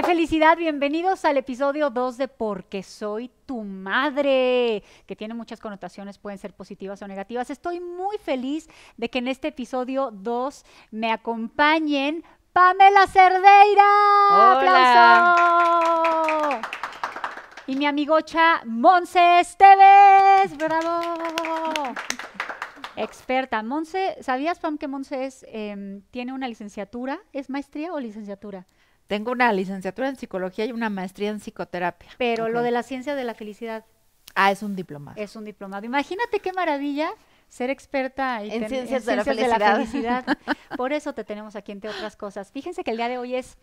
Qué felicidad, bienvenidos al episodio 2 de Porque soy tu madre, que tiene muchas connotaciones, pueden ser positivas o negativas. Estoy muy feliz de que en este episodio 2 me acompañen Pamela Cerdeira. ¡Aplauso! Y mi amigocha Monse Esteves. ¡Bravo! experta. Monse, ¿sabías, Pam, que Monse em, tiene una licenciatura? ¿Es maestría o licenciatura? Tengo una licenciatura en psicología y una maestría en psicoterapia. Pero lo de la ciencia de la felicidad. Ah, es un diplomado. Es un diplomado. Imagínate qué maravilla ser experta en, ciencias, de, la felicidad. Por eso te tenemos aquí, entre otras cosas. Fíjense que el día de hoy es,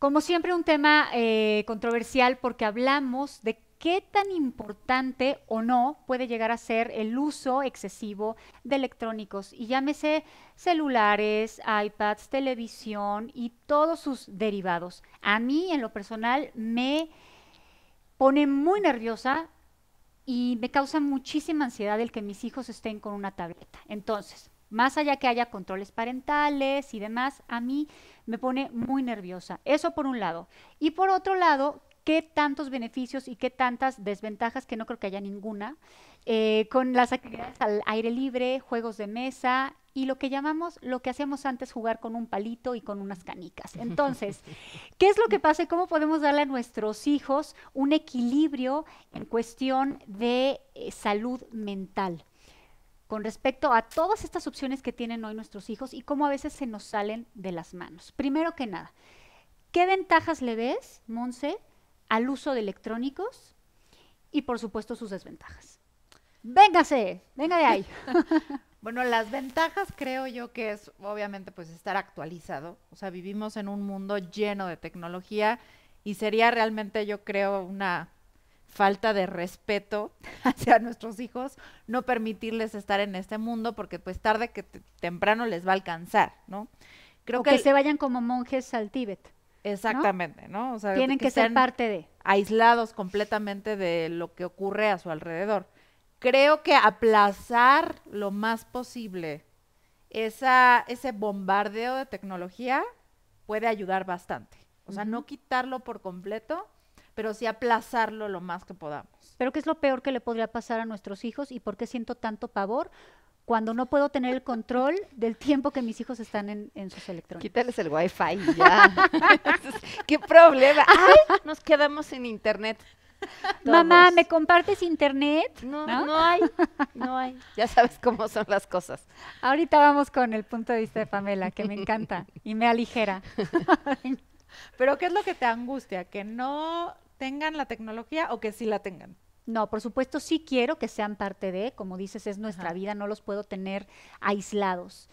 como siempre, un tema eh, controversial porque hablamos de qué tan importante o no puede llegar a ser el uso excesivo de electrónicos, y llámese celulares, iPads, televisión y todos sus derivados. A mí, en lo personal, me pone muy nerviosa y me causa muchísima ansiedad el que mis hijos estén con una tableta. Entonces, más allá que haya controles parentales y demás, a mí me pone muy nerviosa. Eso por un lado. Y por otro lado, qué tantos beneficios y qué tantas desventajas, que no creo que haya ninguna, eh, con las actividades al aire libre, juegos de mesa y lo que llamamos, lo que hacíamos antes, jugar con un palito y con unas canicas. Entonces, ¿qué es lo que pasa y cómo podemos darle a nuestros hijos un equilibrio en cuestión de eh, salud mental? con respecto a todas estas opciones que tienen hoy nuestros hijos y cómo a veces se nos salen de las manos. Primero que nada, ¿qué ventajas le ves, Monse, al uso de electrónicos y por supuesto sus desventajas. Véngase, venga de ahí. bueno, las ventajas creo yo que es obviamente pues estar actualizado, o sea, vivimos en un mundo lleno de tecnología y sería realmente yo creo una falta de respeto hacia nuestros hijos no permitirles estar en este mundo porque pues tarde que temprano les va a alcanzar, ¿no? Creo que, se vayan como monjes al Tíbet. Exactamente, ¿no? O sea, Tienen que, ser parte de. Aislados completamente de lo que ocurre a su alrededor. Creo que aplazar lo más posible esa, ese bombardeo de tecnología puede ayudar bastante. O sea, no quitarlo por completo, pero sí aplazarlo lo más que podamos. Pero ¿qué es lo peor que le podría pasar a nuestros hijos y por qué siento tanto pavor? cuando no puedo tener el control del tiempo que mis hijos están en, sus electrónicos. Quítales el wifi ya. ¿Qué problema? nos quedamos sin internet. Mamá, ¿me compartes internet? No, no, no, hay, no hay. Ya sabes cómo son las cosas. Ahorita vamos con el punto de vista de Pamela, que me encanta y me aligera. Pero ¿qué es lo que te angustia? ¿Que no tengan la tecnología o que sí la tengan? No, por supuesto sí quiero que sean parte de, como dices, es nuestra vida, no los puedo tener aislados.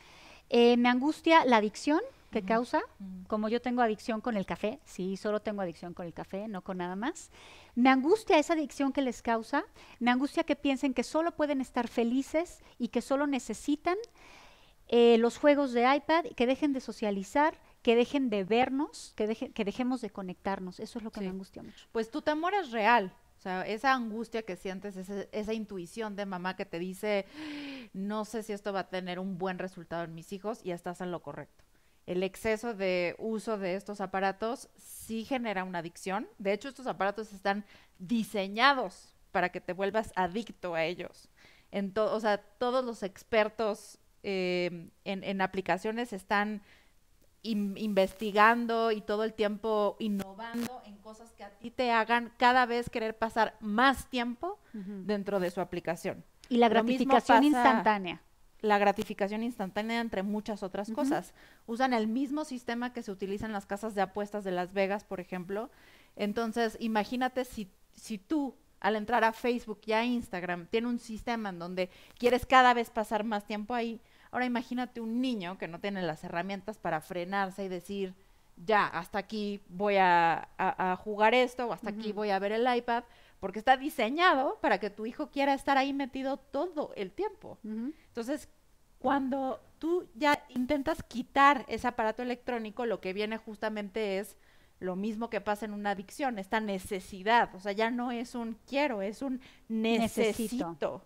Eh, me angustia la adicción que causa, como yo tengo adicción con el café, sí, solo tengo adicción con el café, no con nada más. Me angustia esa adicción que les causa, me angustia que piensen que solo pueden estar felices y que solo necesitan eh, los juegos de iPad, que dejen de socializar, que dejen de vernos, que, que dejemos de conectarnos. Eso es lo que me angustia mucho. Pues tu temor es real, sea, esa angustia que sientes, esa, intuición de mamá que te dice, no sé si esto va a tener un buen resultado en mis hijos y estás en lo correcto. El exceso de uso de estos aparatos sí genera una adicción. De hecho, estos aparatos están diseñados para que te vuelvas adicto a ellos. En o sea, todos los expertos eh, en aplicaciones están investigando y todo el tiempo innovando en cosas que a ti te hagan cada vez querer pasar más tiempo dentro de su aplicación. Y la gratificación instantánea. La gratificación instantánea entre muchas otras cosas. Usan el mismo sistema que se utiliza en las casas de apuestas de Las Vegas, por ejemplo. Entonces, imagínate si, si tú al entrar a Facebook y a Instagram tiene un sistema en donde quieres cada vez pasar más tiempo ahí, Ahora imagínate un niño que no tiene las herramientas para frenarse y decir, ya, hasta aquí voy a, jugar esto o hasta aquí voy a ver el iPad, porque está diseñado para que tu hijo quiera estar ahí metido todo el tiempo. Entonces, cuando tú ya intentas quitar ese aparato electrónico, lo que viene justamente es lo mismo que pasa en una adicción, esta necesidad, o sea, ya no es un quiero, es un necesito.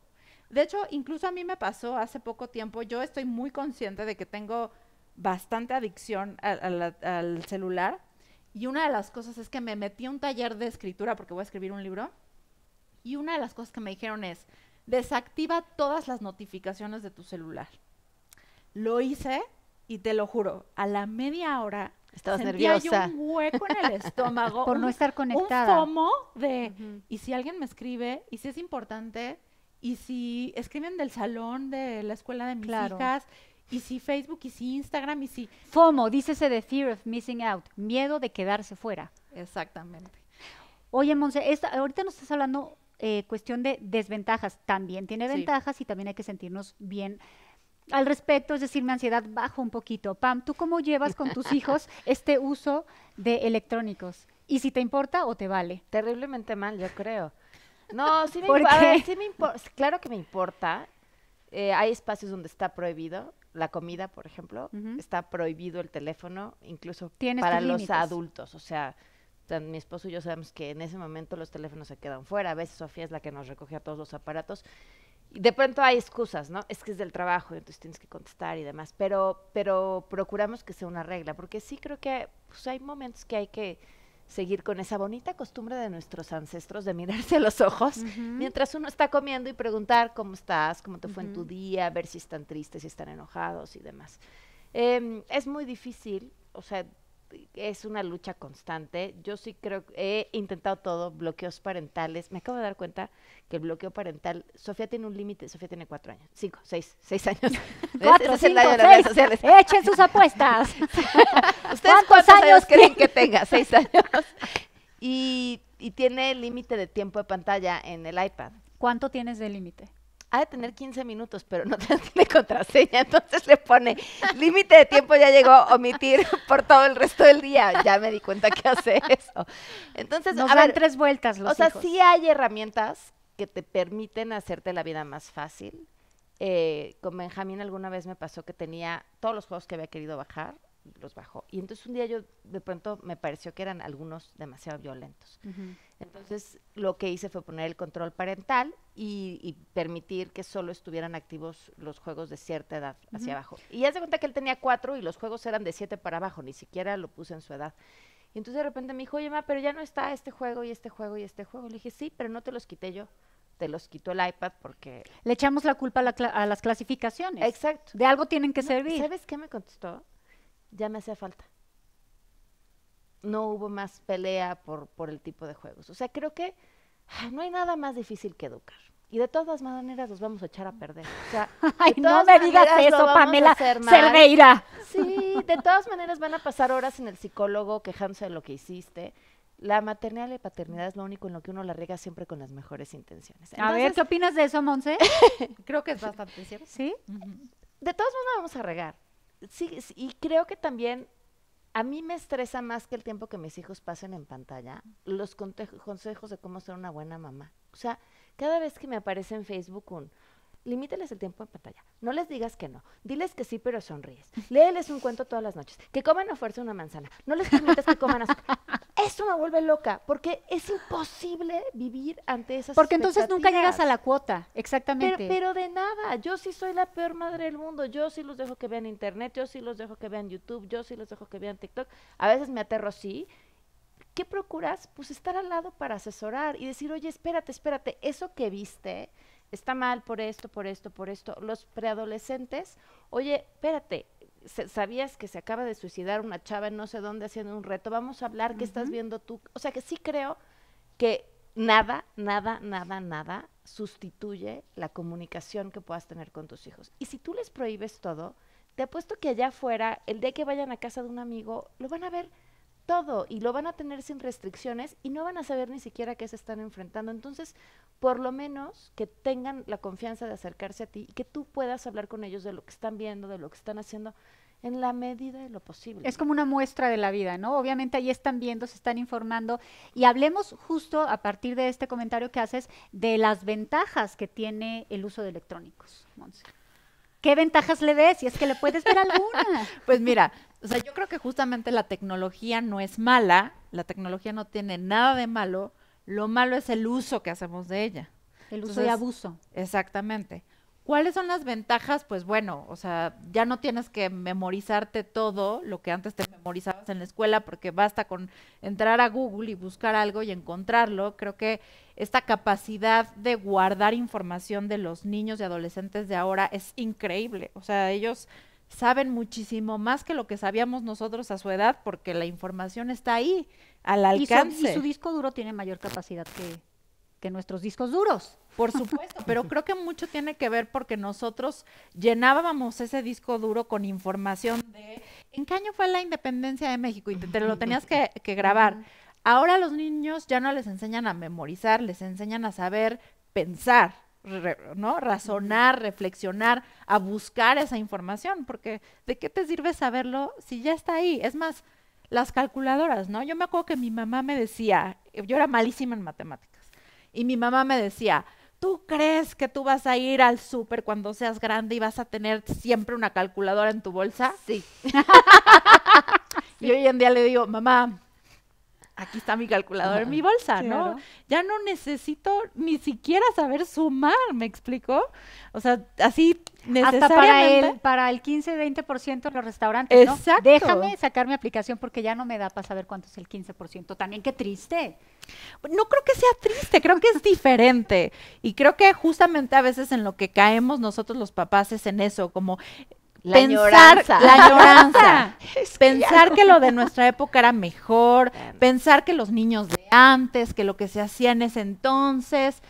De hecho, incluso a mí me pasó hace poco tiempo, yo estoy muy consciente de que tengo bastante adicción al celular y una de las cosas es que me metí a un taller de escritura porque voy a escribir un libro y una de las cosas que me dijeron es, desactiva todas las notificaciones de tu celular. Lo hice y te lo juro, a la media hora estaba Sentía nerviosa. un hueco en el estómago. Por no estar conectada. Un de, ¿y si alguien me escribe? ¿Y si es importante? y si escriben del salón de la escuela de mis hijas, y si Facebook, y si Instagram, y si... FOMO, dícese de Fear of Missing Out, miedo de quedarse fuera. Exactamente. Oye, Monse, ahorita nos estás hablando eh, cuestión de desventajas. También tiene ventajas y también hay que sentirnos bien al respecto, es decir, mi ansiedad baja un poquito. Pam, ¿tú cómo llevas con tus hijos este uso de electrónicos? ¿Y si te importa o te vale? Terriblemente mal, yo creo. No, sí me, importa. Sí claro que me importa. Eh, hay espacios donde está prohibido la comida, por ejemplo. Está prohibido el teléfono, incluso para los adultos. O sea, mi esposo y yo sabemos que en ese momento los teléfonos se quedan fuera. A veces Sofía es la que nos recoge a todos los aparatos. Y de pronto hay excusas, ¿no? Es que es del trabajo, entonces tienes que contestar y demás. Pero, pero procuramos que sea una regla, porque sí creo que pues, hay momentos que hay que seguir con esa bonita costumbre de nuestros ancestros de mirarse a los ojos mientras uno está comiendo y preguntar cómo estás, cómo te fue en tu día, ver si están tristes, si están enojados y demás. Em, es muy difícil, o sea, es una lucha constante. Yo sí creo, he intentado todo, bloqueos parentales. Me acabo de dar cuenta que el bloqueo parental, Sofía tiene un límite, Sofía tiene cuatro años, cinco, seis, seis años. cuatro, cinco, seis. Echen sus apuestas. cuántos años, creen que tenga? Seis años. Y, y tiene límite de tiempo de pantalla en el iPad. ¿Cuánto tienes de límite? ha de tener 15 minutos, pero no tiene contraseña, entonces le pone límite de tiempo ya llegó a omitir por todo el resto del día. Ya me di cuenta que hace eso. Entonces, no tres vueltas los O sea, sí hay herramientas que te permiten hacerte la vida más fácil. Eh, con Benjamín alguna vez me pasó que tenía todos los juegos que había querido bajar los bajó. Y entonces un día yo de pronto me pareció que eran algunos demasiado violentos. Entonces lo que hice fue poner el control parental y, permitir que solo estuvieran activos los juegos de cierta edad hacia abajo. Y ya se cuenta que él tenía cuatro y los juegos eran de siete para abajo, ni siquiera lo puse en su edad. Y entonces de repente me dijo, oye, ma, pero ya no está este juego y este juego y este juego. Le dije, sí, pero no te los quité yo te los quitó el iPad porque... Le echamos la culpa a, las clasificaciones. Exacto. De algo tienen que servir. ¿Sabes qué me contestó? ya me hacía falta. No hubo más pelea por, por el tipo de juegos. O sea, creo que no hay nada más difícil que educar. Y de todas maneras los vamos a echar a perder. no me digas eso, Pamela Sí, de todas maneras van a pasar horas en el psicólogo quejándose de lo que hiciste. La maternidad y la paternidad es lo único en lo que uno la riega siempre con las mejores intenciones. a ver, ¿qué opinas de eso, Monse? Creo que es bastante cierto. ¿Sí? De todas maneras vamos a regar sí, y creo que también a mí me estresa más que el tiempo que mis hijos pasen en pantalla, los consejos de cómo ser una buena mamá. O sea, cada vez que me aparece en Facebook un limíteles el tiempo en pantalla. No les digas que no. Diles que sí, pero sonríes. Léeles un cuento todas las noches. Que coman a fuerza una manzana. No les permitas que coman azúcar. Eso me vuelve loca, porque es imposible vivir ante esas Porque entonces nunca llegas a la cuota, exactamente. Pero, pero, de nada, yo sí soy la peor madre del mundo. Yo sí los dejo que vean internet, yo sí los dejo que vean YouTube, yo sí los dejo que vean TikTok. A veces me aterro, sí, ¿qué procuras? Pues estar al lado para asesorar y decir, oye, espérate, espérate, eso que viste está mal por esto, por esto, por esto. Los preadolescentes, oye, espérate, sabías que se acaba de suicidar una chava en no sé dónde haciendo un reto, vamos a hablar, ¿qué estás viendo tú? O sea que sí creo que nada, nada, nada, nada sustituye la comunicación que puedas tener con tus hijos. Y si tú les prohíbes todo, te apuesto que allá afuera, el día que vayan a casa de un amigo, lo van a ver todo y lo van a tener sin restricciones y no van a saber ni siquiera qué se están enfrentando. Entonces, por lo menos que tengan la confianza de acercarse a ti y que tú puedas hablar con ellos de lo que están viendo, de lo que están haciendo en la medida de lo posible. Es como una muestra de la vida, ¿no? Obviamente ahí están viendo, se están informando y hablemos justo a partir de este comentario que haces de las ventajas que tiene el uso de electrónicos, ¿Qué ventajas le ves? Y es que le puedes ver alguna. pues mira, o sea, yo creo que justamente la tecnología no es mala, la tecnología no tiene nada de malo, lo malo es el uso que hacemos de ella. El uso de abuso. Exactamente. ¿Cuáles son las ventajas? Pues bueno, o sea, ya no tienes que memorizarte todo lo que antes te memorizabas en la escuela, porque basta con entrar a Google y buscar algo y encontrarlo. Creo que esta capacidad de guardar información de los niños y adolescentes de ahora es increíble. O sea, ellos saben muchísimo más que lo que sabíamos nosotros a su edad, porque la información está ahí, al alcance. Y su, disco duro tiene mayor capacidad que, que nuestros discos duros. Por supuesto, pero creo que mucho tiene que ver porque nosotros llenábamos ese disco duro con información de en qué año fue la independencia de México y te, lo tenías que, que grabar. Ahora los niños ya no les enseñan a memorizar, les enseñan a saber pensar ¿no? Razonar, reflexionar, a buscar esa información, porque ¿de qué te sirve saberlo si ya está ahí? Es más, las calculadoras, ¿no? Yo me acuerdo que mi mamá me decía, yo era malísima en matemáticas, y mi mamá me decía, ¿tú crees que tú vas a ir al súper cuando seas grande y vas a tener siempre una calculadora en tu bolsa? Sí. y hoy en día le digo, mamá, aquí está mi calculador en mi bolsa, ¿no? Ya no necesito ni siquiera saber sumar, ¿me explico? O sea, así necesariamente. para el, 15-20% de los restaurantes, ¿no? Déjame sacar mi aplicación porque ya no me da para saber cuánto es el 15%. También qué triste. No creo que sea triste, creo que es diferente. Y creo que justamente a veces en lo que caemos nosotros los papás es en eso, como la pensar, La lloranza. pensar que lo de nuestra época era mejor, pensar que los niños de antes, que lo que se hacía en ese entonces.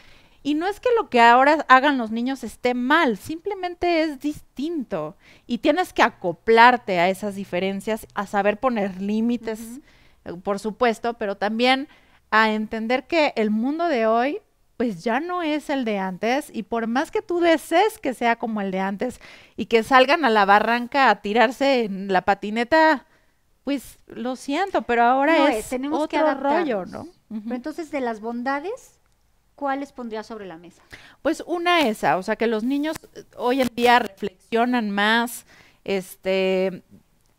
Y no es que lo que ahora hagan los niños esté mal, simplemente es distinto. Y tienes que acoplarte a esas diferencias, a saber poner límites, eh, por supuesto, pero también a entender que el mundo de hoy pues ya no es el de antes y por más que tú desees que sea como el de antes y que salgan a la barranca a tirarse en la patineta, pues lo siento, pero ahora eh, es, tenemos otro rollo, ¿no? Pero entonces de las bondades, ¿cuáles pondría sobre la mesa? Pues una esa, o sea que los niños eh, hoy en día reflexionan más, este,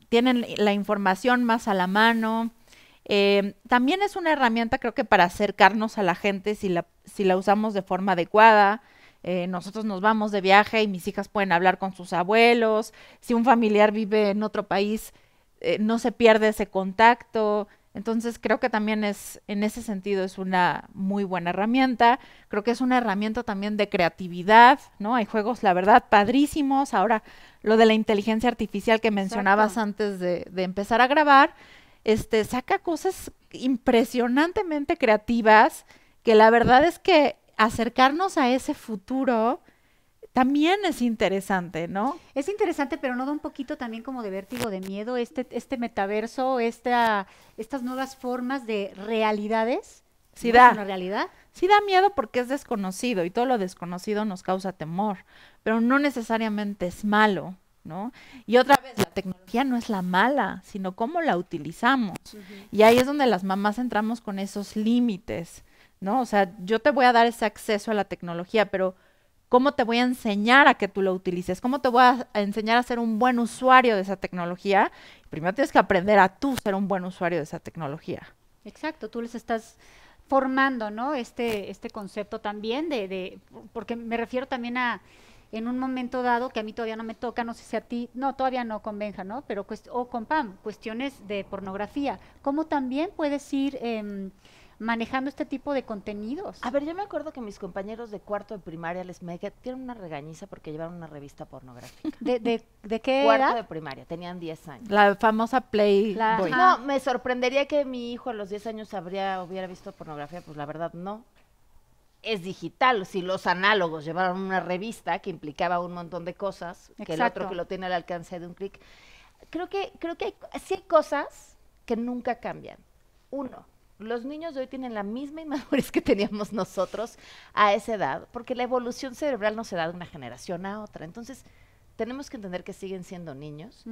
tienen la información más a la mano, eh, también es una herramienta, creo que, para acercarnos a la gente si la, si la usamos de forma adecuada. Eh, nosotros nos vamos de viaje y mis hijas pueden hablar con sus abuelos. Si un familiar vive en otro país, eh, no se pierde ese contacto. Entonces creo que también es, en ese sentido, es una muy buena herramienta. Creo que es una herramienta también de creatividad, ¿no? Hay juegos, la verdad, padrísimos. Ahora, lo de la inteligencia artificial que mencionabas antes de, empezar a grabar, este, saca cosas impresionantemente creativas que la verdad es que acercarnos a ese futuro también es interesante, ¿no? Es interesante, pero no da un poquito también como de vértigo, de miedo, este, este metaverso, esta, estas nuevas formas de realidades. Sí da. una realidad. Sí da miedo porque es desconocido y todo lo desconocido nos causa temor, pero no necesariamente es malo. ¿no? Y otra vez, la tecnología no es la mala, sino cómo la utilizamos. Y ahí es donde las mamás entramos con esos límites, ¿no? O sea, yo te voy a dar ese acceso a la tecnología, pero ¿cómo te voy a enseñar a que tú lo utilices? ¿Cómo te voy a enseñar a ser un buen usuario de esa tecnología? Primero tienes que aprender a tú ser un buen usuario de esa tecnología. Exacto, tú les estás formando, ¿no? Este, este concepto también de, porque me refiero también a en un momento dado, que a mí todavía no me toca, no sé si a ti, no, todavía no con ¿no? Pero o con Pam, cuestiones de pornografía. ¿Cómo también puedes ir em, manejando este tipo de contenidos? A ver, yo me acuerdo que mis compañeros de cuarto de primaria les me dieron una regañiza porque llevaron una revista pornográfica. ¿De, de, de qué Cuarto de primaria, tenían 10 años. La famosa Play No, me sorprendería que mi hijo a los 10 años habría, hubiera visto pornografía, pues la verdad no es digital. Si los análogos llevaron una revista que implicaba un montón de cosas, que el otro que lo tiene al alcance de un clic. Creo que, creo que hay, sí hay cosas que nunca cambian. Uno, los niños de hoy tienen la misma inmadurez que teníamos nosotros a esa edad, porque la evolución cerebral no se da de una generación a otra. Entonces, tenemos que entender que siguen siendo niños,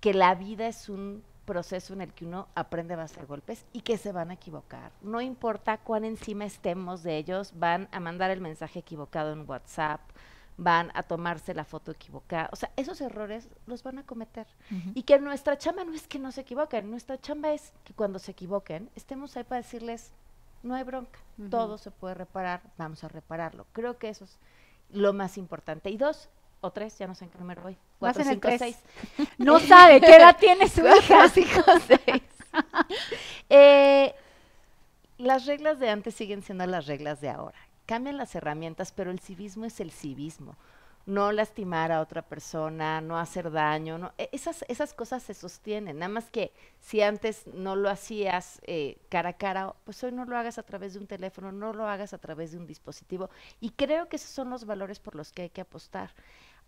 que la vida es un proceso en el que uno aprende a hacer golpes y que se van a equivocar. No importa cuán encima estemos de ellos, van a mandar el mensaje equivocado en WhatsApp, van a tomarse la foto equivocada. O sea, esos errores los van a cometer. Y que nuestra chamba no es que no se equivoquen, nuestra chamba es que cuando se equivoquen estemos ahí para decirles, no hay bronca, todo se puede reparar, vamos a repararlo. Creo que eso es lo más importante. Y dos, o tres, ya no sé en qué número voy. Cuatro, cinco, seis. No sabe qué edad tiene su hija. cinco, eh, las reglas de antes siguen siendo las reglas de ahora. Cambian las herramientas, pero el civismo es el civismo no lastimar a otra persona, no hacer daño, no, e, esas, esas cosas se sostienen, nada más que si antes no lo hacías eh, cara a cara, pues hoy no lo hagas a través de un teléfono, no lo hagas a través de un dispositivo. Y creo que esos son los valores por los que hay que apostar.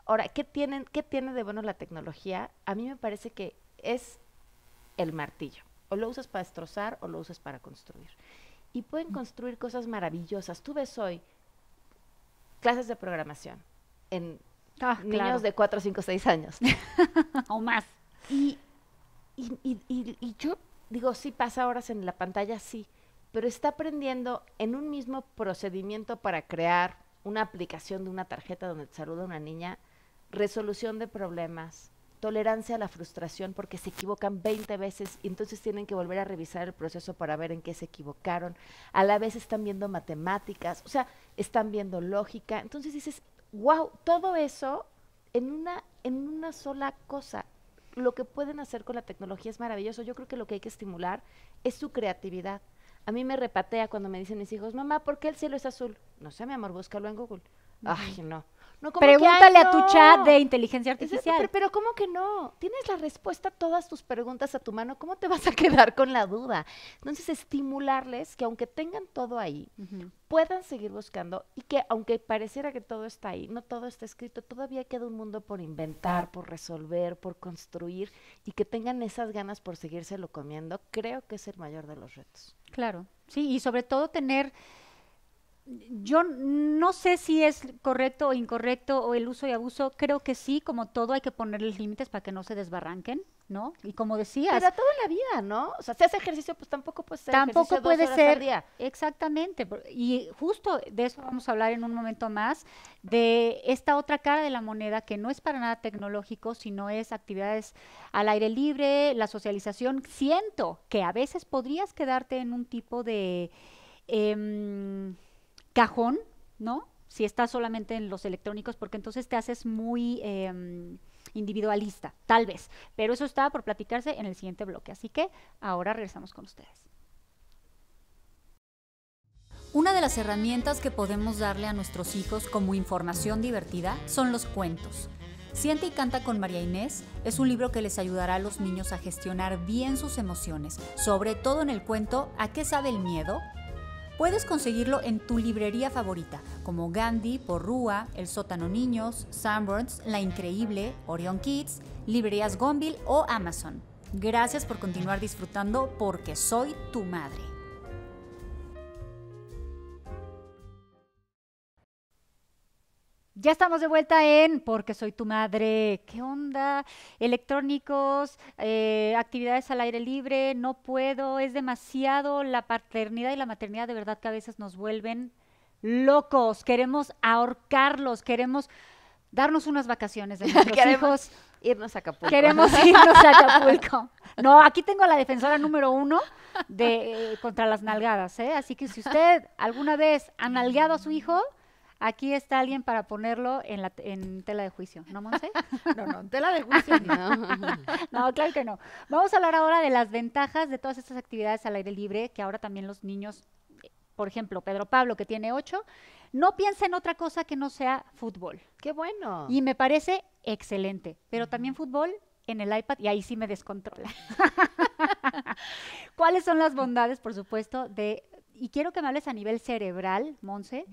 Ahora, ¿qué, tienen, qué tiene de bueno la tecnología? A mí me parece que es el martillo. O lo usas para destrozar o lo usas para construir. Y pueden construir cosas maravillosas. Tú ves hoy clases de programación en ah, niños de 4, 5, 6 años. o más. Y, y, y, yo digo, sí pasa horas en la pantalla, sí, pero está aprendiendo en un mismo procedimiento para crear una aplicación de una tarjeta donde te saluda una niña, resolución de problemas, tolerancia a la frustración porque se equivocan 20 veces y entonces tienen que volver a revisar el proceso para ver en qué se equivocaron. A la vez están viendo matemáticas, o sea, están viendo lógica. Entonces dices, wow, todo eso en una, en una sola cosa. Lo que pueden hacer con la tecnología es maravilloso. Yo creo que lo que hay que estimular es su creatividad. A mí me repatea cuando me dicen mis hijos, mamá, ¿por qué el cielo es azul? No sé, mi amor, búscalo en Google. Ay, no. Pregúntale a tu chat de inteligencia artificial. Pero, ¿cómo que no? Tienes la respuesta a todas tus preguntas a tu mano. ¿Cómo te vas a quedar con la duda? Entonces, estimularles que aunque tengan todo ahí, puedan seguir buscando y que aunque pareciera que todo está ahí, no todo está escrito, todavía queda un mundo por inventar, por resolver, por construir y que tengan esas ganas por seguírselo comiendo, creo que es el mayor de los retos. Claro, sí, y sobre todo tener yo no sé si es correcto o incorrecto o el uso y abuso. Creo que sí, como todo, hay que ponerles límites para que no se desbarranquen, ¿no? Y como decías. Pero toda la vida, ¿no? O sea, si hace ejercicio, pues tampoco puede ser. Tampoco puede ser. Exactamente. Y justo de eso vamos a hablar en un momento más, de esta otra cara de la moneda que no es para nada tecnológico, sino es actividades al aire libre, la socialización. Siento que a veces podrías quedarte en un tipo de. Em, cajón, ¿no? Si estás solamente en los electrónicos, porque entonces te haces muy em, individualista, tal vez. Pero eso está por platicarse en el siguiente bloque. Así que ahora regresamos con ustedes. Una de las herramientas que podemos darle a nuestros hijos como información divertida son los cuentos. Siente y canta con María Inés es un libro que les ayudará a los niños a gestionar bien sus emociones, sobre todo en el cuento ¿A qué sabe el miedo? Puedes conseguirlo en tu librería favorita, como Gandhi, Porrúa, El Sótano Niños, Sanborns, La Increíble, Orion Kids, Librerías Gonville o Amazon. Gracias por continuar disfrutando porque soy tu madre. Ya estamos de vuelta en Porque soy tu madre. ¿Qué onda? Electrónicos, eh, actividades al aire libre, no puedo, es demasiado. La paternidad y la maternidad de verdad que a veces nos vuelven locos. Queremos ahorcarlos, queremos darnos unas vacaciones de nuestros queremos Irnos a Acapulco. Queremos irnos a Acapulco. No, aquí tengo a la defensora número uno de eh, contra las nalgadas, ¿eh? Así que si usted alguna vez ha nalgado a su hijo, Aquí está alguien para ponerlo en, la, tela de juicio, ¿no, Monse? no, no, en tela de juicio no. no, claro que no. Vamos a hablar ahora de las ventajas de todas estas actividades al aire libre que ahora también los niños por ejemplo, Pedro Pablo, que tiene ocho, no piensa en otra cosa que no sea fútbol. ¡Qué bueno! Y me parece excelente. Pero también fútbol en el iPad y ahí sí me descontrola. ¿Cuáles son las bondades, por supuesto, de... Y quiero que me hables a nivel cerebral, Monse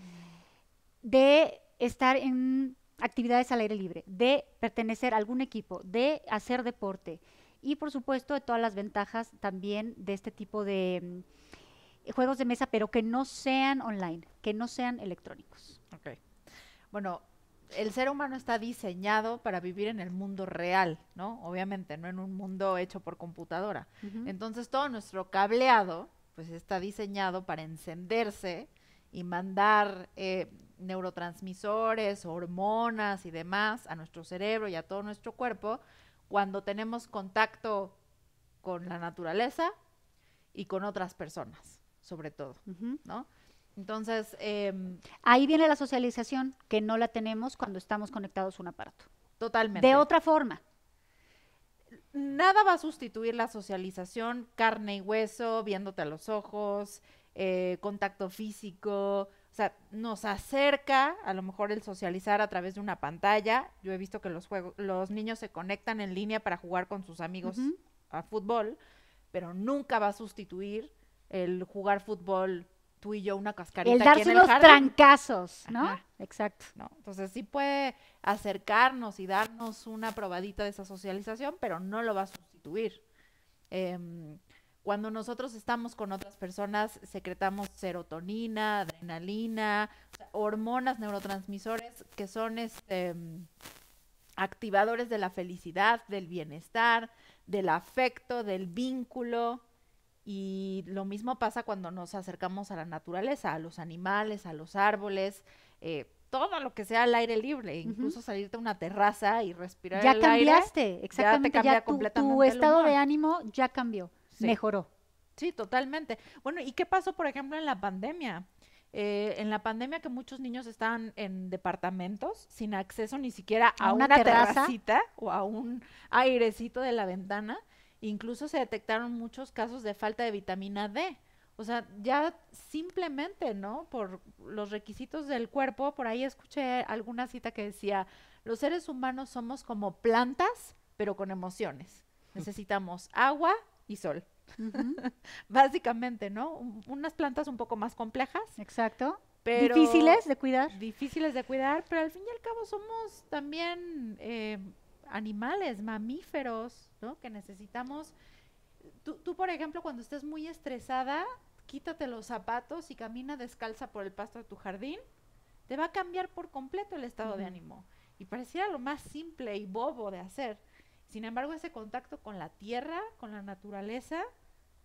de estar en actividades al aire libre, de pertenecer a algún equipo, de hacer deporte y por supuesto de todas las ventajas también de este tipo de mm, juegos de mesa, pero que no sean online, que no sean electrónicos. Okay. Bueno, el ser humano está diseñado para vivir en el mundo real, ¿no? Obviamente, no en un mundo hecho por computadora. Entonces todo nuestro cableado pues está diseñado para encenderse y mandar eh, neurotransmisores, hormonas y demás a nuestro cerebro y a todo nuestro cuerpo, cuando tenemos contacto con la naturaleza y con otras personas, sobre todo, ¿no? Entonces... Em, Ahí viene la socialización, que no la tenemos cuando estamos conectados a un aparato. Totalmente. De otra forma. Nada va a sustituir la socialización, carne y hueso, viéndote a los ojos, eh, contacto físico, o sea, nos acerca a lo mejor el socializar a través de una pantalla. Yo he visto que los, juegos, los niños se conectan en línea para jugar con sus amigos a fútbol, pero nunca va a sustituir el jugar fútbol tú y yo una cascarita. El darse aquí unos trancazos, ¿no? Exacto. Entonces sí puede acercarnos y darnos una probadita de esa socialización, pero no lo va a sustituir. Em, cuando nosotros estamos con otras personas, secretamos serotonina, adrenalina, hormonas neurotransmisores que son este, activadores de la felicidad, del bienestar, del afecto, del vínculo. Y lo mismo pasa cuando nos acercamos a la naturaleza, a los animales, a los árboles, eh, todo lo que sea al aire libre, incluso salirte a una terraza y respirar ya el aire. Ya cambiaste, exactamente. Ya tu, estado de ánimo ya cambió mejoró. Sí, totalmente. Bueno, ¿y qué pasó, por ejemplo, en la pandemia? Eh, en la pandemia que muchos niños estaban en departamentos sin acceso ni siquiera a, una, terracita o a un airecito de la ventana, incluso se detectaron muchos casos de falta de vitamina D. O sea, ya simplemente, ¿no? Por los requisitos del cuerpo, por ahí escuché alguna cita que decía, los seres humanos somos como plantas, pero con emociones. Necesitamos agua, y sol. Básicamente, ¿no? Unas plantas un poco más complejas. Exacto. difíciles de cuidar. Difíciles de cuidar, pero al fin y al cabo somos también eh, animales, mamíferos, ¿no? Que necesitamos. Tú, por ejemplo, cuando estés muy estresada, quítate los zapatos y camina descalza por el pasto de tu jardín. Te va a cambiar por completo el estado de ánimo. Y pareciera lo más simple y bobo de hacer, sin embargo, ese contacto con la tierra, con la naturaleza,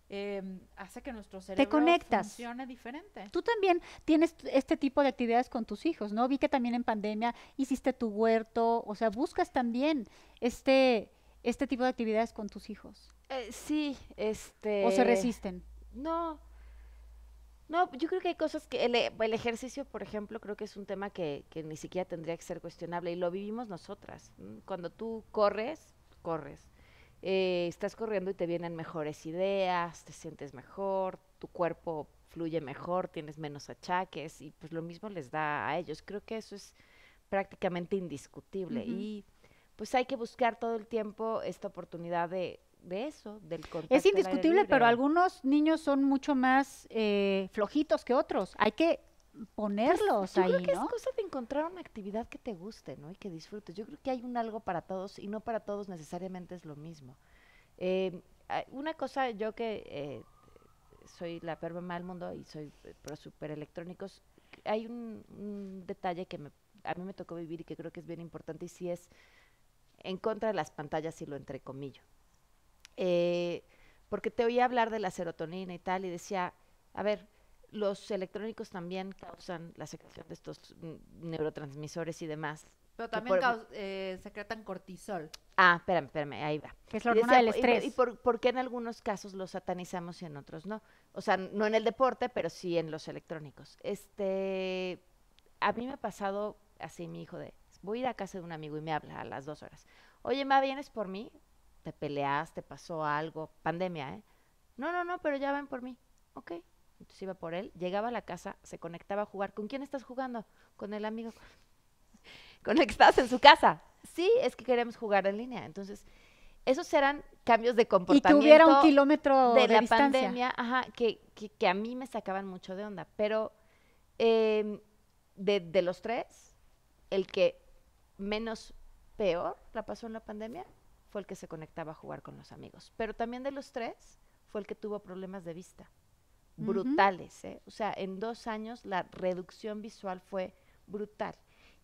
em, hace que nuestro cerebro funcione diferente. Tú también tienes este tipo de actividades con tus hijos, ¿no? Vi que también en pandemia hiciste tu huerto, o sea, buscas también este, este tipo de actividades con tus hijos. Eh, sí, este... ¿O se resisten? No, no, yo creo que hay cosas que el, ejercicio, por ejemplo, creo que es un tema que, que, ni siquiera tendría que ser cuestionable y lo vivimos nosotras. Cuando tú corres, corres. Eh, estás corriendo y te vienen mejores ideas, te sientes mejor, tu cuerpo fluye mejor, tienes menos achaques y pues lo mismo les da a ellos. Creo que eso es prácticamente indiscutible y pues hay que buscar todo el tiempo esta oportunidad de, de eso, del contacto. Es indiscutible, pero algunos niños son mucho más eh, flojitos que otros. Hay que ponerlos pues, yo creo que es cosa de encontrar una actividad que te guste, ¿no? Y que disfrutes. Yo creo que hay un algo para todos y no para todos necesariamente es lo mismo. Eh, una cosa, yo que eh, soy la peor mamá del mundo y soy eh, pro super electrónicos, hay un, detalle que a mí me tocó vivir y que creo que es bien importante y si es en contra de las pantallas y lo entrecomillo. porque te oía hablar de la serotonina y tal y decía, a ver, los electrónicos también causan la secreción de estos neurotransmisores y demás. Pero también eh, secretan cortisol. Ah, espérame, espérame, ahí va. es la estrés. ¿Y, por, qué en algunos casos los satanizamos y en otros no? O sea, no en el deporte, pero sí en los electrónicos. Este, a mí me ha pasado así mi hijo de, voy a ir a casa de un amigo y me habla a las dos horas. Oye, ma, ¿vienes por mí? ¿Te peleas? ¿Te pasó algo? Pandemia, ¿eh? No, no, no, pero ya van por mí. Ok, entonces iba por él, llegaba a la casa, se conectaba a jugar. ¿Con quién estás jugando? Con el amigo. Con el que estás en su casa. Sí, es que queremos jugar en línea. Entonces, esos eran cambios de comportamiento. Y tuviera un kilómetro de, la pandemia, ajá, que, a mí me sacaban mucho de onda. Pero em, de los tres, el que menos peor la pasó en la pandemia fue el que se conectaba a jugar con los amigos. Pero también de los tres fue el que tuvo problemas de vista brutales. ¿eh? O sea, en dos años la reducción visual fue brutal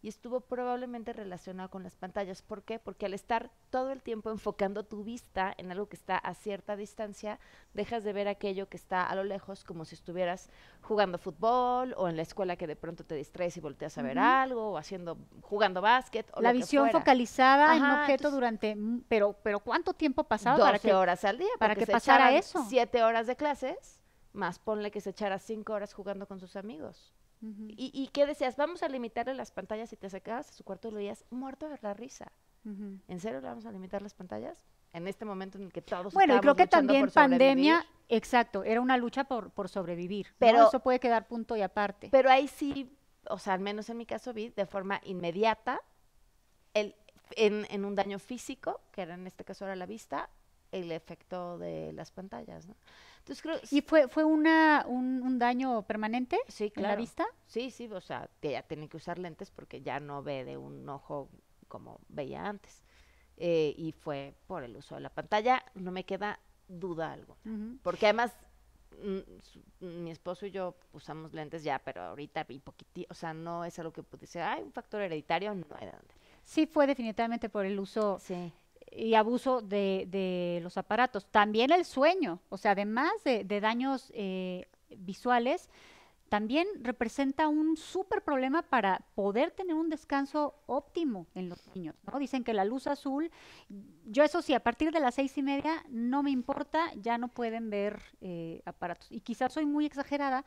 y estuvo probablemente relacionado con las pantallas. ¿Por qué? Porque al estar todo el tiempo enfocando tu vista en algo que está a cierta distancia, dejas de ver aquello que está a lo lejos como si estuvieras jugando fútbol o en la escuela que de pronto te distraes y volteas a ver algo o haciendo jugando básquet o la visión focalizada en un objeto durante mm, pero pero cuánto tiempo pasaba para que, horas al día para que, pasara eso. siete horas de clases más ponle que se echara cinco horas jugando con sus amigos. ¿Y, qué decías? Vamos a limitarle las pantallas y te sacabas a su cuarto y lo veías muerto de la risa. ¿En serio le vamos a limitar las pantallas? En este momento en el que todos Bueno, y creo que también pandemia, exacto, era una lucha por, sobrevivir. Pero eso puede quedar punto y aparte. Pero ahí sí, o sea, al menos en mi caso vi de forma inmediata el, en, en un daño físico, que era en este caso era la vista, el efecto de las pantallas, ¿no? ¿Y fue, fue una, un, daño permanente en la vista? Sí, sí, o sea, que ya tiene que usar lentes porque ya no ve de un ojo como veía antes. Eh, y fue por el uso de la pantalla, no me queda duda algo, Porque además mm, mm, mi esposo y yo usamos lentes ya, pero ahorita vi poquitito, o sea, no es algo que pudiese, hay un factor hereditario, no hay de dónde. Sí, fue definitivamente por el uso sí y abuso de, de, los aparatos. También el sueño, o sea, además de, daños eh, visuales, también representa un súper problema para poder tener un descanso óptimo en los niños. ¿no? Dicen que la luz azul, yo eso sí, a partir de las seis y media no me importa, ya no pueden ver eh, aparatos. Y quizás soy muy exagerada,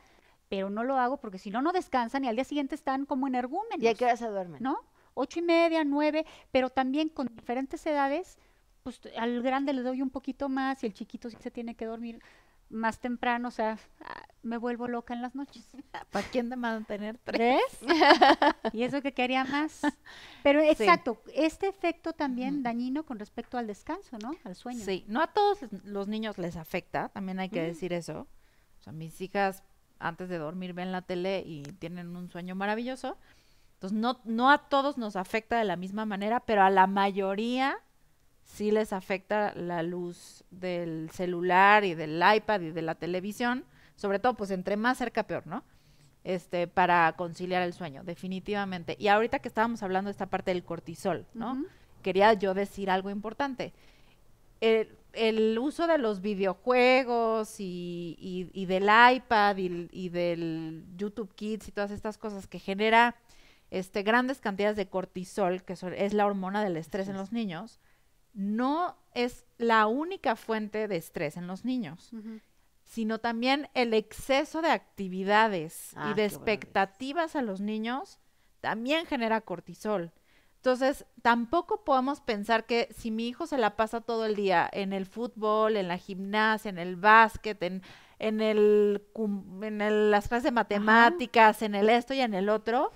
pero no lo hago porque si no, no descansan y al día siguiente están como en ergúmenes. ¿Y hay que hora a duermen? ¿No? ocho y media, nueve, pero también con diferentes edades, pues al grande le doy un poquito más y el chiquito sí se tiene que dormir más temprano, o sea, ah, me vuelvo loca en las noches. ¿Para quién de mantener tres? ¿Tres? y eso que quería más. Pero exacto, este efecto también dañino con respecto al descanso, ¿no? Al sueño. Sí, no a todos los niños les afecta, también hay que decir eso. O sea, mis hijas antes de dormir ven la tele y tienen un sueño maravilloso, entonces, no, a todos nos afecta de la misma manera, pero a la mayoría sí les afecta la luz del celular y del iPad y de la televisión. Sobre todo, pues entre más cerca, peor, ¿no? Este, para conciliar el sueño, definitivamente. Y ahorita que estábamos hablando de esta parte del cortisol, ¿no? Quería yo decir algo importante. El, uso de los videojuegos y, del iPad y, y, del YouTube Kids y todas estas cosas que genera este, grandes cantidades de cortisol, que es la hormona del estrés en los niños, no es la única fuente de estrés en los niños, sino también el exceso de actividades y ah, de expectativas a los niños también genera cortisol. Entonces, tampoco podemos pensar que si mi hijo se la pasa todo el día en el fútbol, en la gimnasia, en el básquet, en, el, en las clases de matemáticas, en el esto y en el otro,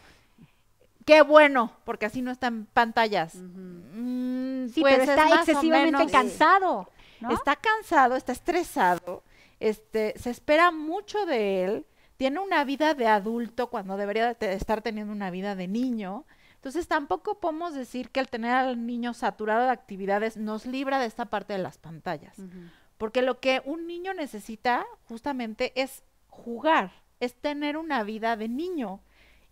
Qué bueno, porque así no mm, pues está en pantallas. sí, pero está excesivamente cansado. Está cansado, está estresado, este, se espera mucho de él, tiene una vida de adulto cuando debería estar teniendo una vida de niño. Entonces tampoco podemos decir que el tener al niño saturado de actividades nos libra de esta parte de las pantallas. Porque lo que un niño necesita justamente es jugar, es tener una vida de niño.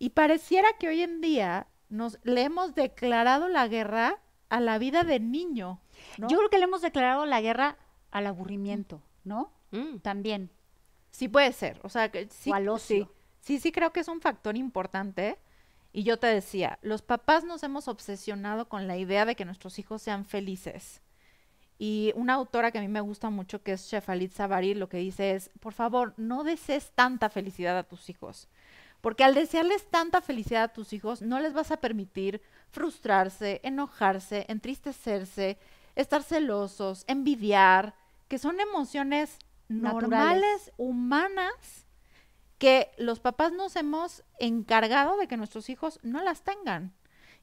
Y pareciera que hoy en día nos le hemos declarado la guerra a la vida de niño. Yo creo que le hemos declarado la guerra al aburrimiento, ¿no? Mm. También. Sí puede ser, o sea, que sí, Sí, sí, sí creo que es un factor importante. Y yo te decía, los papás nos hemos obsesionado con la idea de que nuestros hijos sean felices. Y una autora que a mí me gusta mucho, que es Shefalit Savari, lo que dice es, por favor, no desees tanta felicidad a tus hijos. Porque al desearles tanta felicidad a tus hijos, no les vas a permitir frustrarse, enojarse, entristecerse, estar celosos, envidiar, que son emociones normales, naturales. humanas, que los papás nos hemos encargado de que nuestros hijos no las tengan.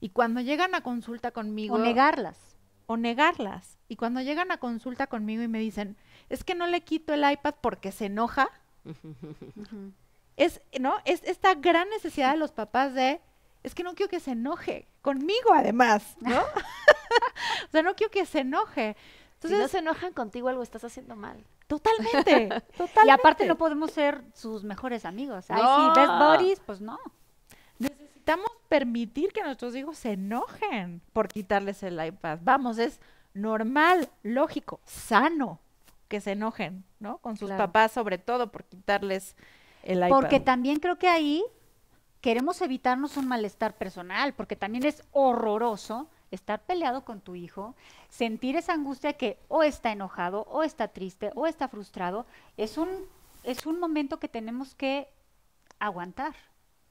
Y cuando llegan a consulta conmigo... O negarlas. O negarlas. Y cuando llegan a consulta conmigo y me dicen, es que no le quito el iPad porque se enoja. es, ¿no? Es esta gran necesidad de los papás de, es que no quiero que se enoje conmigo además, ¿no? o sea, no quiero que se enoje. Entonces, si se enojan contigo, algo estás haciendo mal. Totalmente, Y aparte no podemos ser sus mejores amigos. Ay, sí, best pues no. Necesitamos permitir que nuestros hijos se enojen por quitarles el iPad. Vamos, es normal, lógico, sano que se enojen, ¿no? Con sus papás sobre todo por quitarles porque también creo que ahí queremos evitarnos un malestar personal, porque también es horroroso estar peleado con tu hijo, sentir esa angustia que o está enojado, o está triste, o está frustrado, es un, es un momento que tenemos que aguantar,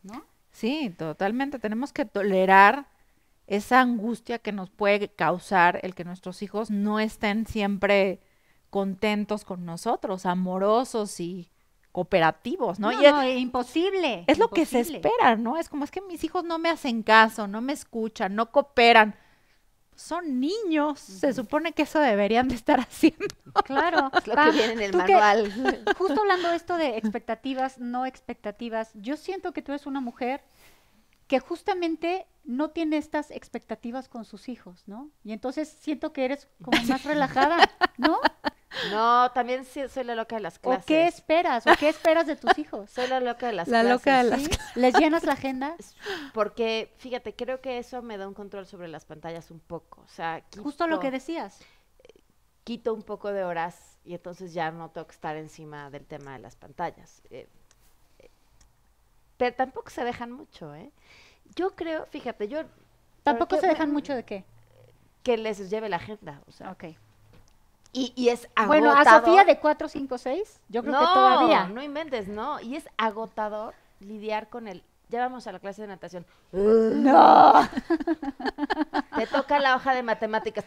¿no? Sí, totalmente. Tenemos que tolerar esa angustia que nos puede causar el que nuestros hijos no estén siempre contentos con nosotros, amorosos y cooperativos, ¿no? no, es, e imposible. Es lo que se espera, ¿no? Es como es que mis hijos no me hacen caso, no me escuchan, no cooperan. Son niños, se supone que eso deberían de estar haciendo. Claro, es que viene en el manual. justo hablando esto de expectativas, no expectativas, yo siento que tú eres una mujer que justamente no tiene estas expectativas con sus hijos, ¿no? Y entonces siento que eres como más relajada, ¿no? No, también soy la loca de las clases. ¿O qué esperas? ¿O qué esperas de tus hijos? Soy la loca de las clases. las ¿Les llenas la agenda? Porque, fíjate, creo que eso me da un control sobre las pantallas un poco. O sea, quito, Justo lo que decías. Quito un poco de horas y entonces ya no tengo que estar encima del tema de las pantallas. Eh, eh, pero tampoco se dejan mucho, ¿eh? Yo creo, fíjate, yo... ¿Tampoco se dejan mucho de qué? Que les lleve la agenda, o sea. Ok. Y, es agotador. Bueno, a Sofía de 4, 5, 6, yo creo que todavía. No, inventes, no. Y es agotador lidiar con el. Ya vamos a la clase de natación. ¡No! te toca la hoja de matemáticas.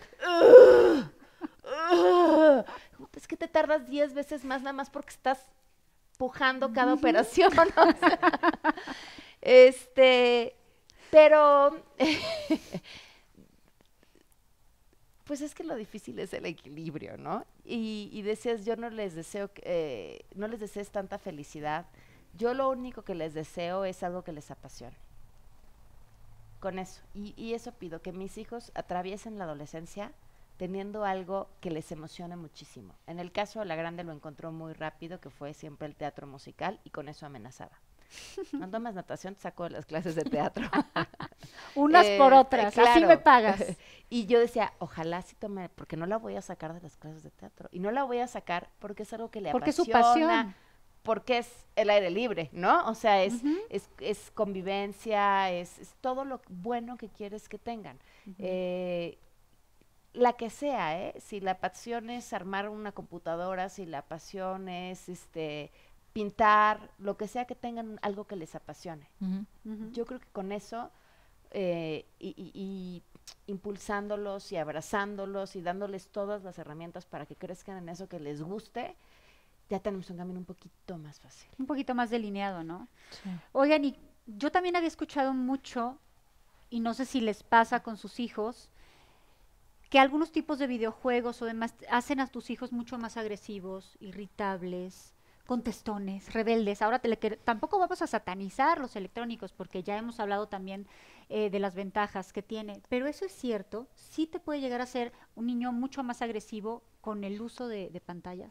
es que te tardas 10 veces más nada más porque estás pujando cada operación. este. Pero pues es que lo difícil es el equilibrio, ¿no? Y, decías, yo no les deseo, eh, no les desees tanta felicidad. Yo lo único que les deseo es algo que les apasione. Con eso. Y, eso pido, que mis hijos atraviesen la adolescencia teniendo algo que les emocione muchísimo. En el caso la grande lo encontró muy rápido, que fue siempre el teatro musical, y con eso amenazaba. cuando más natación, sacó las clases de teatro. Unas por eh, otras, así me pagas. Y yo decía, ojalá si tome, porque no la voy a sacar de las clases de teatro. Y no la voy a sacar porque es algo que le apasiona. Porque su pasión. Porque es el aire libre, ¿no? O sea, es, es, convivencia, es, todo lo bueno que quieres que tengan. Eh, la que sea, ¿eh? Si la pasión es armar una computadora, si la pasión es este pintar, lo que sea que tengan algo que les apasione. Yo creo que con eso eh, y, impulsándolos y abrazándolos y dándoles todas las herramientas para que crezcan en eso que les guste, ya tenemos un camino un poquito más fácil. Un poquito más delineado, ¿no? Oigan, y yo también había escuchado mucho, y no sé si les pasa con sus hijos, que algunos tipos de videojuegos o demás hacen a tus hijos mucho más agresivos, irritables, contestones, rebeldes. Ahora tampoco vamos a satanizar los electrónicos porque ya hemos hablado también eh, de las ventajas que tiene. Pero eso es cierto, sí te puede llegar a ser un niño mucho más agresivo con el uso de pantallas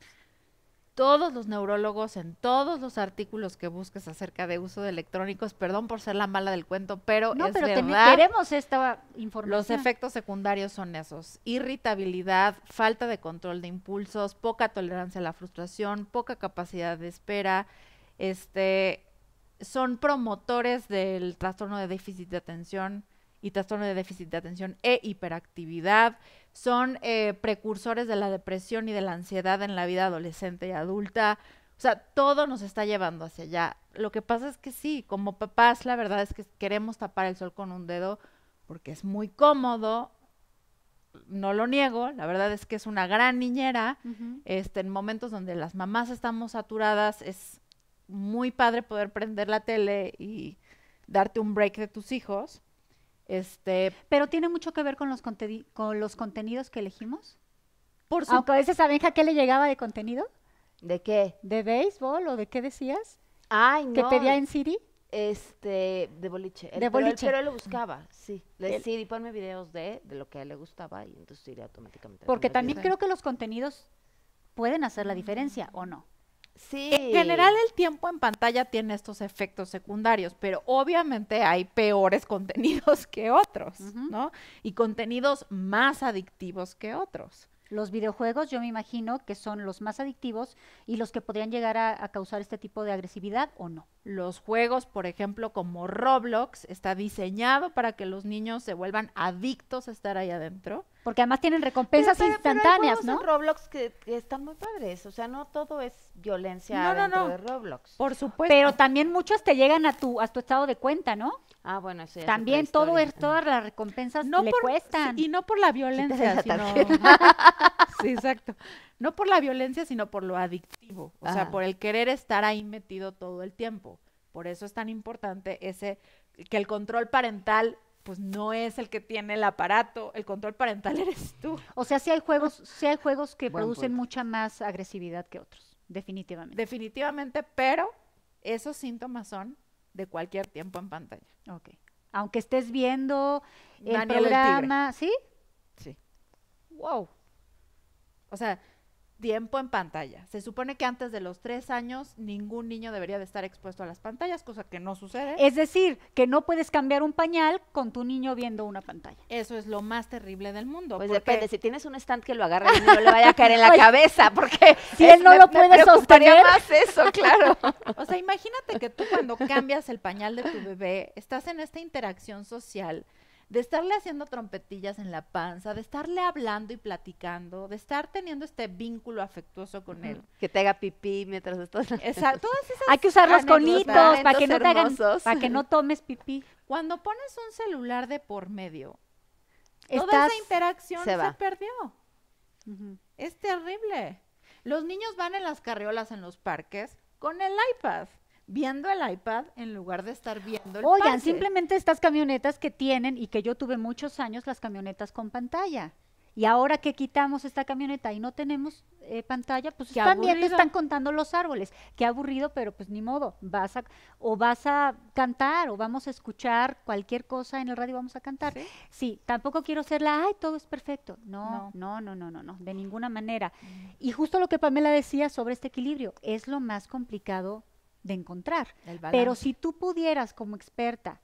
todos los neurólogos, en todos los artículos que busques acerca de uso de electrónicos, perdón por ser la mala del cuento, pero no, pero queremos esta información. Los efectos secundarios son esos: irritabilidad, falta de control de impulsos, poca tolerancia a la frustración, poca capacidad de espera, este, son promotores del trastorno de déficit de atención y trastorno de déficit de atención e hiperactividad son eh, precursores de la depresión y de la ansiedad en la vida adolescente y adulta. O sea, todo nos está llevando hacia allá. Lo que pasa es que sí, como papás, la verdad es que queremos tapar el sol con un dedo porque es muy cómodo. No lo niego, la verdad es que es una gran niñera. este, en momentos donde las mamás estamos saturadas, es muy padre poder prender la tele y darte un break de tus hijos. Este, pero tiene mucho que ver con los, con los contenidos que elegimos. Por supuesto. Aunque a veces a qué le llegaba de contenido. ¿De qué? ¿De béisbol o de qué decías? Ay, no. ¿Qué pedía en Siri? Este, de boliche. de pero Él, lo buscaba, sí. Le el, ponme videos de, de, lo que a él le gustaba y entonces iría automáticamente. Porque también creo que los contenidos pueden hacer la diferencia, ¿o no? Sí. En general el tiempo en pantalla tiene estos efectos secundarios, pero obviamente hay peores contenidos que otros, ¿no? Y contenidos más adictivos que otros. Los videojuegos yo me imagino que son los más adictivos y los que podrían llegar a, causar este tipo de agresividad o no. Los juegos, por ejemplo, como Roblox, está diseñado para que los niños se vuelvan adictos a estar ahí adentro. Porque además tienen recompensas instantáneas, pero ¿no? Roblox que, están muy padres, o sea, no todo es violencia no, dentro de Roblox. Por supuesto. Pero también muchos te llegan a tu a tu estado de cuenta, ¿no? Ah, bueno, sí. También todo es, todas las recompensas no cuestan. y no por la violencia, sino Sí, exacto. No por la violencia, sino por lo adictivo, o sea, por el querer estar ahí metido todo el tiempo. Por eso es tan importante ese que el control parental pues no es el que tiene el aparato, el control parental eres tú. O sea, sí hay juegos, hay juegos que producen mucha más agresividad que otros, definitivamente. Definitivamente, pero esos síntomas son de cualquier tiempo en pantalla. Ok. Aunque estés viendo el programa, ¿sí? Sí. Wow. O sea, tiempo en pantalla. Se supone que antes de los tres años ningún niño debería de estar expuesto a las pantallas, cosa que no sucede. Es decir, que no puedes cambiar un pañal con tu niño viendo una pantalla. Eso es lo más terrible del mundo. Pues depende, si tienes un stand que lo agarre y no le vaya a caer en la cabeza, porque si él no lo puede sostener. más eso, claro. o sea, imagínate que tú cuando cambias el pañal de tu bebé, estás en esta interacción social de estarle haciendo trompetillas en la panza, de estarle hablando y platicando, de estar teniendo este vínculo afectuoso con él. Que te haga pipí mientras estás. Exacto, Hay que usar los conitos para que no te hagan, para que no tomes pipí. Cuando pones un celular de por medio, toda esa interacción se, perdió. Es terrible. Los niños van en las carriolas en los parques con el iPad viendo el iPad en lugar de estar viendo el Oigan, simplemente estas camionetas que tienen y que yo tuve muchos años las camionetas con pantalla. Y ahora que quitamos esta camioneta y no tenemos eh, pantalla, pues también te están contando los árboles. Qué aburrido, pero pues ni modo. Vas a, o vas a cantar, o vamos a escuchar cualquier cosa en el radio, vamos a cantar. Sí, tampoco quiero ser la, ay, todo es perfecto. No, no, no, no, no, no, de ninguna manera. Mm. Y justo lo que Pamela decía sobre este equilibrio, es lo más complicado de encontrar. Pero si tú pudieras como experta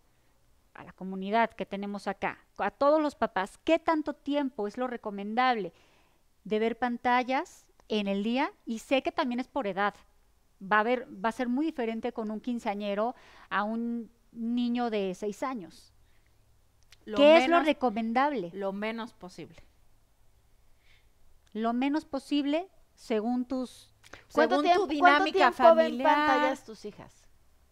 a la comunidad que tenemos acá, a todos los papás, ¿qué tanto tiempo es lo recomendable de ver pantallas en el día? Y sé que también es por edad. Va a, va a ser muy diferente con un quinceañero a un niño de seis años. ¿Qué es lo recomendable? Lo menos posible. Lo menos posible según tus ¿Cuánto tiempo, tu dinámica familiar, ven pantallas tus hijas?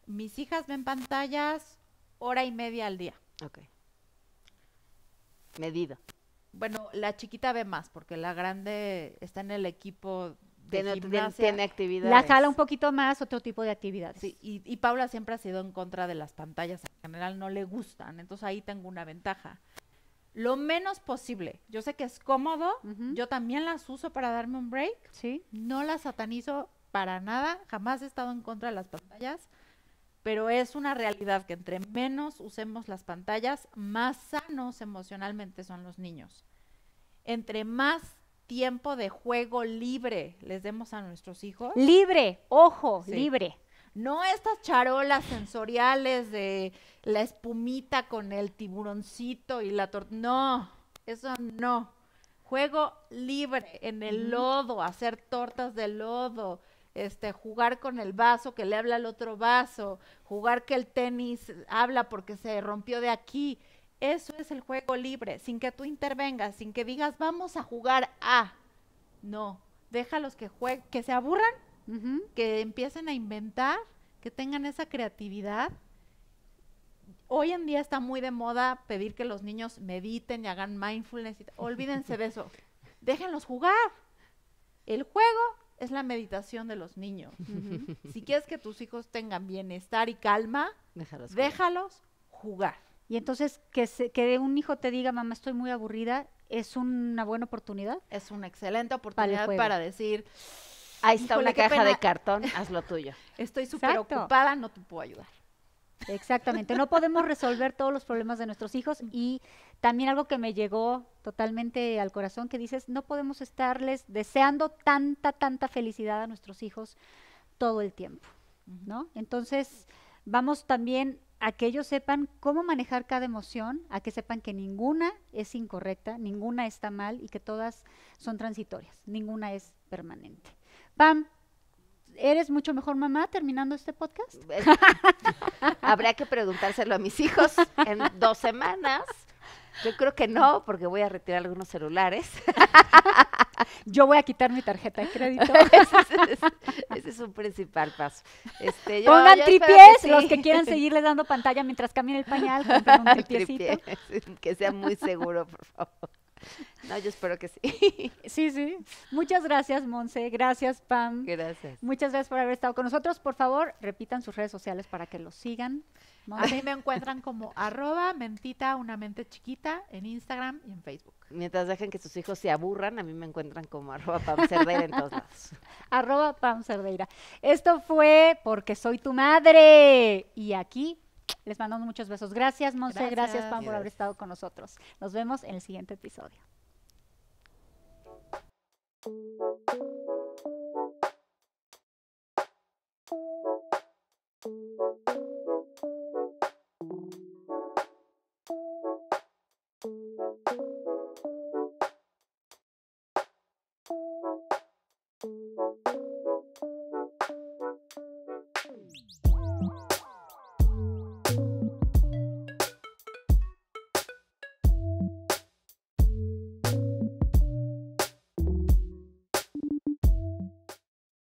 Mis hijas ven pantallas hora y media al día. Ok. Medido. Bueno, la chiquita ve más porque la grande está en el equipo de tiene, gimnasia. actividades. La jala un poquito más, otro tipo de actividades. Sí, y, y Paula siempre ha sido en contra de las pantallas. En general no le gustan, entonces ahí tengo una ventaja lo menos posible. Yo sé que es cómodo, yo también las uso para darme un break. Sí. No las satanizo para nada, jamás he estado en contra de las pantallas, pero es una realidad que entre menos usemos las pantallas, más sanos emocionalmente son los niños. Entre más tiempo de juego libre les demos a nuestros hijos. Libre, ojo, libre. No estas charolas sensoriales de la espumita con el tiburoncito y la torta. No, eso no. Juego libre en el lodo, hacer tortas de lodo, este, jugar con el vaso que le habla al otro vaso, jugar que el tenis habla porque se rompió de aquí. Eso es el juego libre, sin que tú intervengas, sin que digas vamos a jugar a. No, déjalos que jueguen, que se aburran que empiecen a inventar, que tengan esa creatividad. Hoy en día está muy de moda pedir que los niños mediten y hagan mindfulness. Y Olvídense de eso. Déjenlos jugar. El juego es la meditación de los niños. si quieres que tus hijos tengan bienestar y calma, déjalos, déjalos jugar. Y entonces que, un hijo te diga, mamá, estoy muy aburrida, es una buena oportunidad. Es una excelente oportunidad para decir, Ahí está una caja de cartón, haz lo tuyo. Estoy súper ocupada, no te puedo ayudar. Exactamente, no podemos resolver todos los problemas de nuestros hijos mm. y también algo que me llegó totalmente al corazón que dices, no podemos estarles deseando tanta, tanta felicidad a nuestros hijos todo el tiempo, ¿no? Entonces, vamos también a que ellos sepan cómo manejar cada emoción, a que sepan que ninguna es incorrecta, ninguna está mal y que todas son transitorias, ninguna es permanente. Pam, ¿eres mucho mejor mamá terminando este podcast? Eh, habría que preguntárselo a mis hijos en dos semanas. Yo creo que no, porque voy a retirar algunos celulares. Yo voy a quitar mi tarjeta de crédito. ese, es, un principal paso. Este, Pongan tripiés, los que quieran seguirle dando pantalla mientras camina el pañal, compren un que sea muy seguro, por favor. No, yo espero que sí. Sí, sí. Muchas gracias, Monse. Gracias, Pam. Gracias. Muchas gracias por haber estado con nosotros. Por favor, repitan sus redes sociales para que los sigan. A mí me encuentran como arroba mentita, una mente chiquita, en Instagram y en Facebook. Mientras dejen que sus hijos se aburran, a mí me encuentran como arroba Pam Cerdeira en todos lados. arroba Pam Cerdeira. Esto fue Porque Soy Tu Madre. Y aquí les mandamos muchos besos. Gracias, Monse. Gracias, Pam, por haber estado con nosotros. Nos vemos en el siguiente episodio.